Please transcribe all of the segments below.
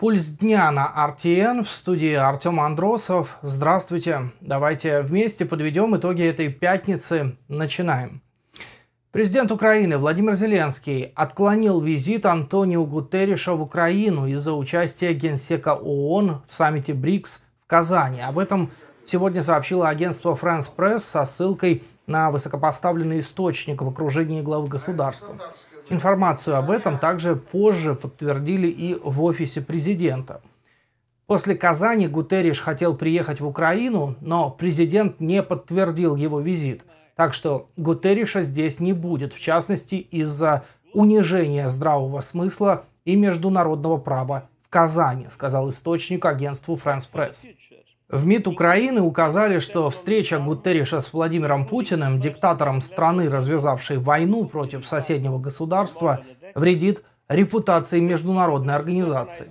Пульс дня на RTN в студии Артем Андросов. Здравствуйте. Давайте вместе подведем итоги этой пятницы. Начинаем. Президент Украины Владимир Зеленский отклонил визит Антонио Гутерриша в Украину из-за участия генсека ООН в саммите БРИКС в Казани. Об этом сегодня сообщило агентство France Press со ссылкой на высокопоставленный источник в окружении главы государства. Информацию об этом также позже подтвердили и в офисе президента. После Казани Гутерриш хотел приехать в Украину, но президент не подтвердил его визит. Так что Гутерриша здесь не будет, в частности из-за унижения здравого смысла и международного права в Казани, сказал источник агентству France Press. В МИД Украины указали, что встреча Гутерриша с Владимиром Путиным, диктатором страны, развязавшей войну против соседнего государства, вредит репутации международной организации.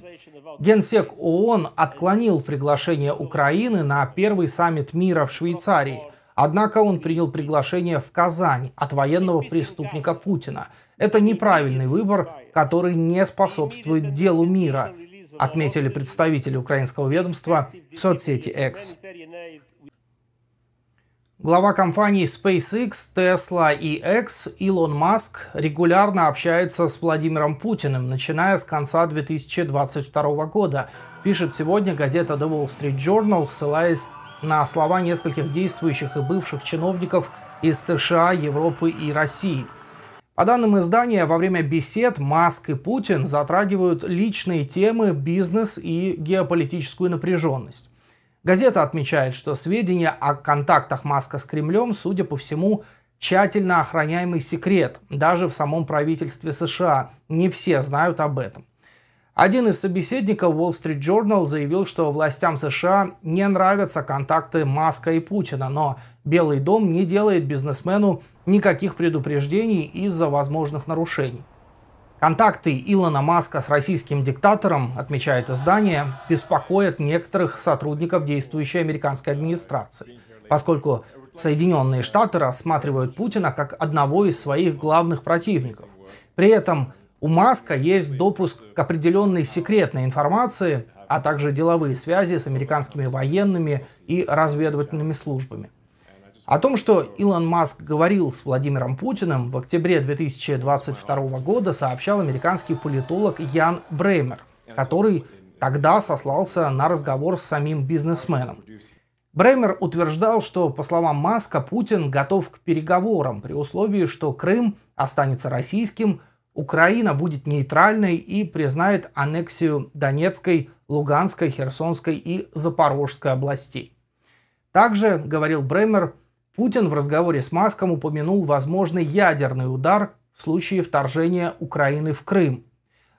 Генсек ООН отклонил приглашение Украины на первый саммит мира в Швейцарии. Однако он принял приглашение в Казань от военного преступника Путина. Это неправильный выбор, который не способствует делу мира – отметили представители украинского ведомства в соцсети X. Глава компании SpaceX, Tesla и X Илон Маск регулярно общается с Владимиром Путиным, начиная с конца 2022 года, пишет сегодня газета The Wall Street Journal, ссылаясь на слова нескольких действующих и бывших чиновников из США, Европы и России – по данным издания, во время бесед Маск и Путин затрагивают личные темы, бизнес и геополитическую напряженность. Газета отмечает, что сведения о контактах Маска с Кремлем, судя по всему, тщательно охраняемый секрет. Даже в самом правительстве США не все знают об этом. Один из собеседников Wall Street Journal заявил, что властям США не нравятся контакты Маска и Путина, но Белый дом не делает бизнесмену никаких предупреждений из-за возможных нарушений. Контакты Илона Маска с российским диктатором, отмечает издание, беспокоят некоторых сотрудников действующей американской администрации, поскольку Соединенные Штаты рассматривают Путина как одного из своих главных противников. При этом у Маска есть допуск к определенной секретной информации, а также деловые связи с американскими военными и разведывательными службами. О том, что Илон Маск говорил с Владимиром Путиным в октябре 2022 года, сообщал американский политолог Ян Бреймер, который тогда сослался на разговор с самим бизнесменом. Бреймер утверждал, что, по словам Маска, Путин готов к переговорам при условии, что Крым останется российским, Украина будет нейтральной и признает аннексию Донецкой, Луганской, Херсонской и Запорожской областей. Также, говорил Бреймер, Путин в разговоре с Маском упомянул возможный ядерный удар в случае вторжения Украины в Крым.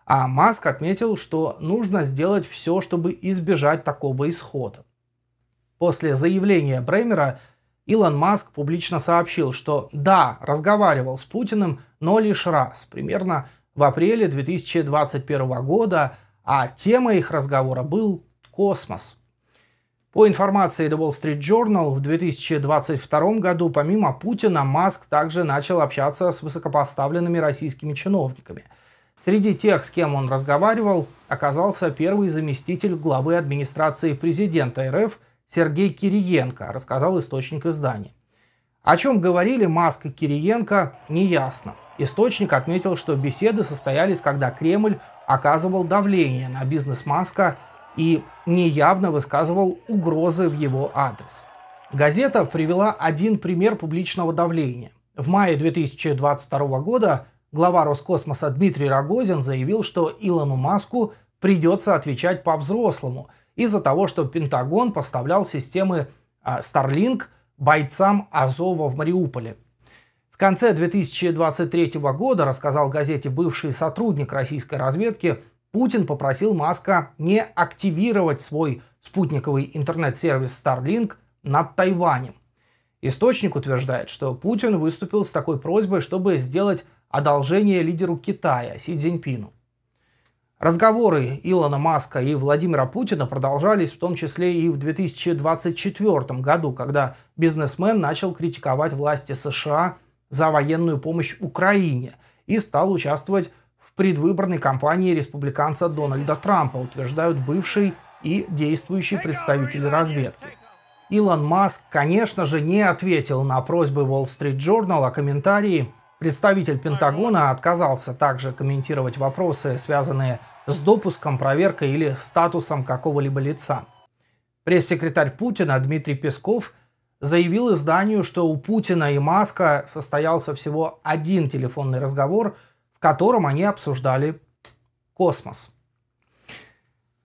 А Маск отметил, что нужно сделать все, чтобы избежать такого исхода. После заявления Бремера Илон Маск публично сообщил, что да, разговаривал с Путиным, но лишь раз, примерно в апреле 2021 года, а тема их разговора был космос – по информации The Wall Street Journal, в 2022 году помимо Путина Маск также начал общаться с высокопоставленными российскими чиновниками. Среди тех, с кем он разговаривал, оказался первый заместитель главы администрации президента РФ Сергей Кириенко, рассказал источник издания. О чем говорили Маск и Кириенко, неясно. Источник отметил, что беседы состоялись, когда Кремль оказывал давление на бизнес Маска – и неявно высказывал угрозы в его адрес. Газета привела один пример публичного давления. В мае 2022 года глава Роскосмоса Дмитрий Рогозин заявил, что Илону Маску придется отвечать по-взрослому из-за того, что Пентагон поставлял системы а, Starlink бойцам Азова в Мариуполе. В конце 2023 года, рассказал газете бывший сотрудник российской разведки, Путин попросил Маска не активировать свой спутниковый интернет-сервис Starlink над Тайванем. Источник утверждает, что Путин выступил с такой просьбой, чтобы сделать одолжение лидеру Китая Си Цзиньпину. Разговоры Илона Маска и Владимира Путина продолжались в том числе и в 2024 году, когда бизнесмен начал критиковать власти США за военную помощь Украине и стал участвовать предвыборной кампании республиканца Дональда Трампа, утверждают бывший и действующий представитель разведки. Илон Маск, конечно же, не ответил на просьбы Wall Street Journal о а комментарии. Представитель Пентагона отказался также комментировать вопросы, связанные с допуском, проверкой или статусом какого-либо лица. Пресс-секретарь Путина Дмитрий Песков заявил изданию, что у Путина и Маска состоялся всего один телефонный разговор – в котором они обсуждали космос.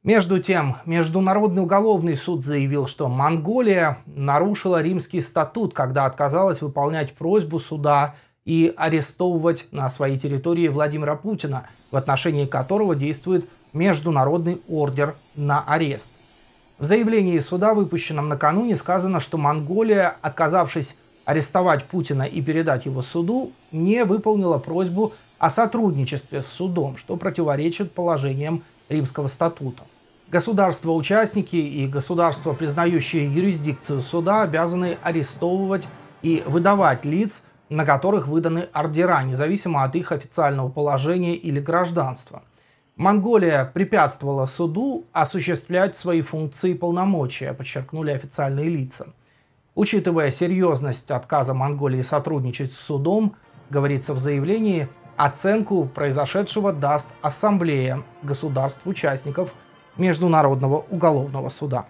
Между тем, Международный уголовный суд заявил, что Монголия нарушила римский статут, когда отказалась выполнять просьбу суда и арестовывать на своей территории Владимира Путина, в отношении которого действует международный ордер на арест. В заявлении суда, выпущенном накануне, сказано, что Монголия, отказавшись арестовать Путина и передать его суду, не выполнила просьбу о сотрудничестве с судом, что противоречит положениям Римского статута. Государства-участники и государства, признающие юрисдикцию суда, обязаны арестовывать и выдавать лиц, на которых выданы ордера, независимо от их официального положения или гражданства. Монголия препятствовала суду осуществлять свои функции и полномочия, подчеркнули официальные лица. Учитывая серьезность отказа Монголии сотрудничать с судом, говорится в заявлении – Оценку произошедшего даст Ассамблея государств-участников Международного уголовного суда.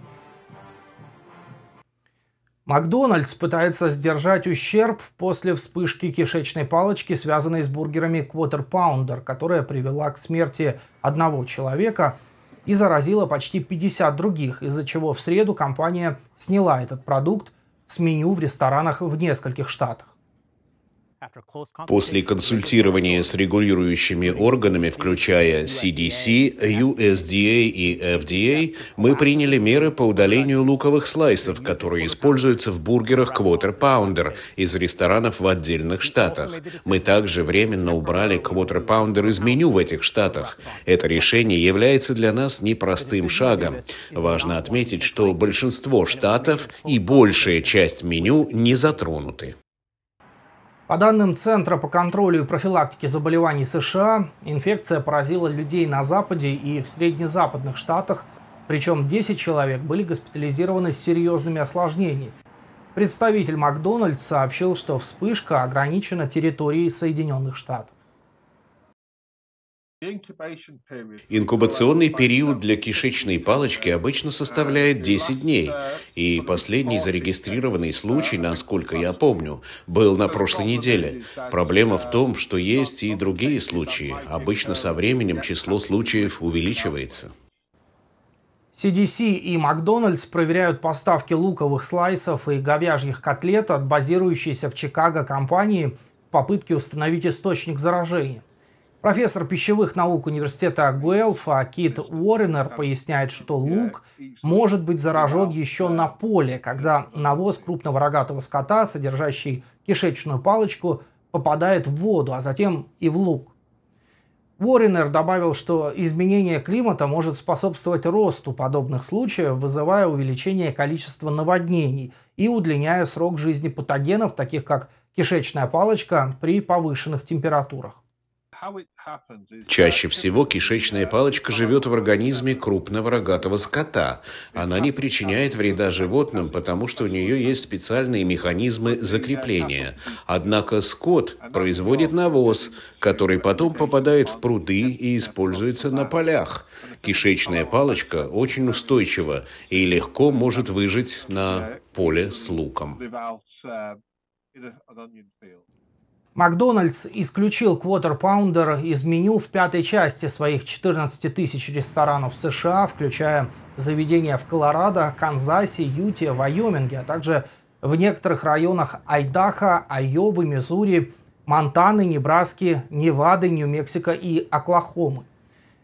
Макдональдс пытается сдержать ущерб после вспышки кишечной палочки, связанной с бургерами Quarter Pounder, которая привела к смерти одного человека и заразила почти 50 других, из-за чего в среду компания сняла этот продукт с меню в ресторанах в нескольких штатах. После консультирования с регулирующими органами, включая CDC, USDA и FDA, мы приняли меры по удалению луковых слайсов, которые используются в бургерах Quarter Pounder из ресторанов в отдельных штатах. Мы также временно убрали Quarter Pounder из меню в этих штатах. Это решение является для нас непростым шагом. Важно отметить, что большинство штатов и большая часть меню не затронуты. По данным Центра по контролю и профилактике заболеваний США, инфекция поразила людей на Западе и в среднезападных штатах, причем 10 человек были госпитализированы с серьезными осложнениями. Представитель Макдональдс сообщил, что вспышка ограничена территорией Соединенных Штатов. Инкубационный период для кишечной палочки обычно составляет 10 дней, и последний зарегистрированный случай, насколько я помню, был на прошлой неделе. Проблема в том, что есть и другие случаи. Обычно со временем число случаев увеличивается. CDC и Макдональдс проверяют поставки луковых слайсов и говяжьих котлет от базирующейся в Чикаго компании в попытке установить источник заражения – Профессор пищевых наук университета Гуэлфа Кит Уорренер поясняет, что лук может быть заражен еще на поле, когда навоз крупного рогатого скота, содержащий кишечную палочку, попадает в воду, а затем и в лук. Уорренер добавил, что изменение климата может способствовать росту подобных случаев, вызывая увеличение количества наводнений и удлиняя срок жизни патогенов, таких как кишечная палочка, при повышенных температурах. Чаще всего кишечная палочка живет в um, организме крупного рогатого скота. Она не причиняет вреда животным, потому что у нее есть специальные механизмы закрепления. Однако скот производит навоз, который потом попадает um, в пруды и используется на полях. Кишечная палочка очень устойчива и легко может выжить на поле с луком. Макдональдс исключил квотерпаундер из меню в пятой части своих 14 тысяч ресторанов США, включая заведения в Колорадо, Канзасе, Юте, Вайоминге, а также в некоторых районах Айдаха, Айовы, Миссури, Монтаны, Небраски, Невады, Нью-Мексико и Оклахомы.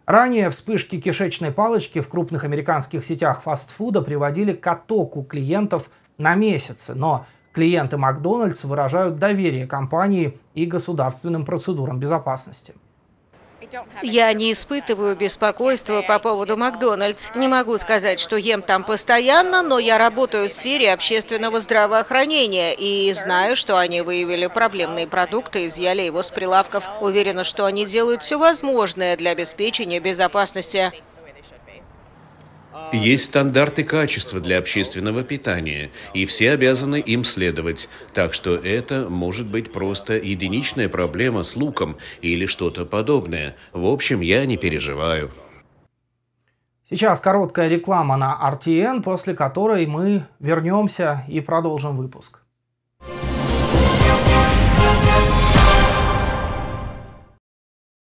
Ранее вспышки кишечной палочки в крупных американских сетях фастфуда приводили к оттоку клиентов на месяцы, но – клиенты Макдональдс выражают доверие компании и государственным процедурам безопасности. Я не испытываю беспокойства по поводу Макдональдс. Не могу сказать, что ем там постоянно, но я работаю в сфере общественного здравоохранения и знаю, что они выявили проблемные продукты, изъяли его с прилавков. Уверена, что они делают все возможное для обеспечения безопасности. Есть стандарты качества для общественного питания, и все обязаны им следовать. Так что это может быть просто единичная проблема с луком или что-то подобное. В общем, я не переживаю. Сейчас короткая реклама на RTN, после которой мы вернемся и продолжим выпуск.